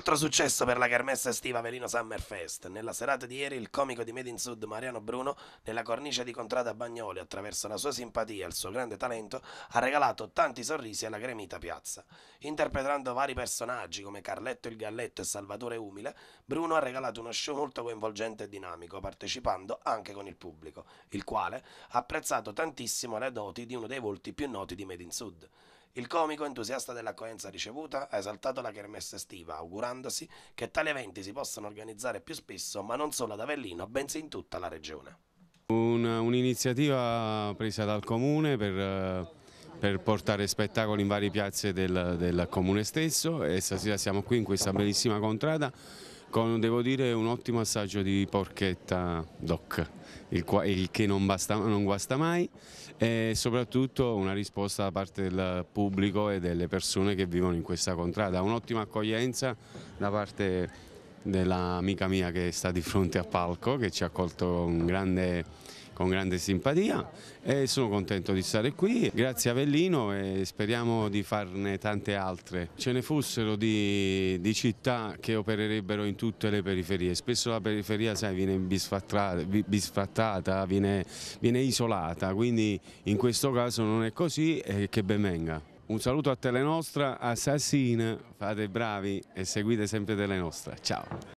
altro successo per la carmessa estiva Velino Summerfest. Nella serata di ieri il comico di Made in Sud Mariano Bruno, nella cornice di Contrada Bagnoli, attraverso la sua simpatia e il suo grande talento, ha regalato tanti sorrisi alla gremita piazza. Interpretando vari personaggi come Carletto il Galletto e Salvatore Umile, Bruno ha regalato uno show molto coinvolgente e dinamico, partecipando anche con il pubblico, il quale ha apprezzato tantissimo le doti di uno dei volti più noti di Made in Sud. Il comico, entusiasta dell'accoglienza ricevuta, ha esaltato la kermesse estiva, augurandosi che tali eventi si possano organizzare più spesso, ma non solo ad Avellino, bensì in tutta la regione. Un'iniziativa presa dal comune per eh, per portare spettacoli in varie piazze del, del comune stesso e stasera siamo qui in questa bellissima contrada con, devo dire, un ottimo assaggio di porchetta doc, il, qua, il che non, basta, non, guasta mai e soprattutto una risposta da parte del pubblico e delle persone che vivono in questa contrada, un'ottima accoglienza da parte dell'amica mia che sta di fronte al palco, che ci ha accolto un grande con grande simpatia e sono contento di stare qui. Grazie a Avellino e speriamo di farne tante altre. Ce ne fossero di, di città che opererebbero in tutte le periferie. Spesso la periferia sai, viene bisfattata, viene, viene isolata, quindi in questo caso non è così e che ben venga. Un saluto a Telenostra, Assassin, fate bravi e seguite sempre Telenostra. Ciao!